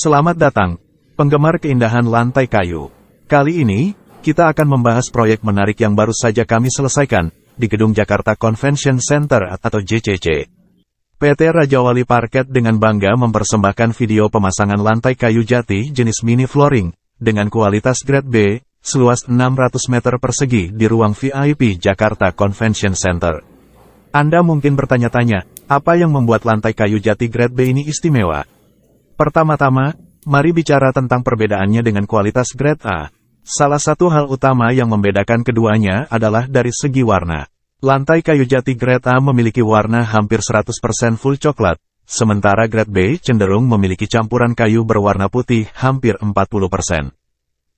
Selamat datang, penggemar keindahan lantai kayu. Kali ini, kita akan membahas proyek menarik yang baru saja kami selesaikan, di Gedung Jakarta Convention Center atau JCC. PT Raja Wali Parket dengan bangga mempersembahkan video pemasangan lantai kayu jati jenis mini flooring, dengan kualitas grade B, seluas 600 meter persegi di ruang VIP Jakarta Convention Center. Anda mungkin bertanya-tanya, apa yang membuat lantai kayu jati grade B ini istimewa? Pertama-tama, mari bicara tentang perbedaannya dengan kualitas grade A. Salah satu hal utama yang membedakan keduanya adalah dari segi warna. Lantai kayu jati grade A memiliki warna hampir 100% full coklat, sementara grade B cenderung memiliki campuran kayu berwarna putih hampir 40%.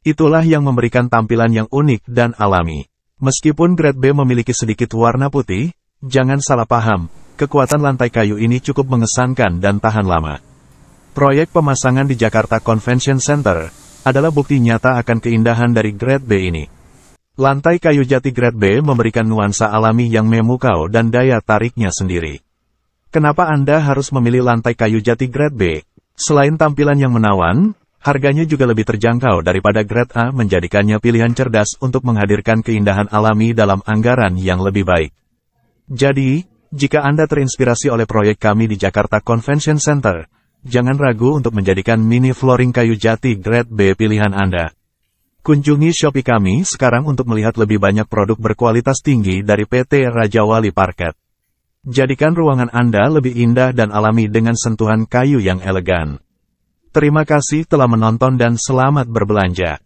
Itulah yang memberikan tampilan yang unik dan alami. Meskipun grade B memiliki sedikit warna putih, jangan salah paham, kekuatan lantai kayu ini cukup mengesankan dan tahan lama. Proyek pemasangan di Jakarta Convention Center adalah bukti nyata akan keindahan dari Grade B ini. Lantai kayu jati Grade B memberikan nuansa alami yang memukau dan daya tariknya sendiri. Kenapa Anda harus memilih lantai kayu jati Grade B? Selain tampilan yang menawan, harganya juga lebih terjangkau daripada Grade A menjadikannya pilihan cerdas untuk menghadirkan keindahan alami dalam anggaran yang lebih baik. Jadi, jika Anda terinspirasi oleh proyek kami di Jakarta Convention Center, Jangan ragu untuk menjadikan mini flooring kayu jati grade B pilihan Anda. Kunjungi Shopee kami sekarang untuk melihat lebih banyak produk berkualitas tinggi dari PT Raja Wali Parket. Jadikan ruangan Anda lebih indah dan alami dengan sentuhan kayu yang elegan. Terima kasih telah menonton dan selamat berbelanja.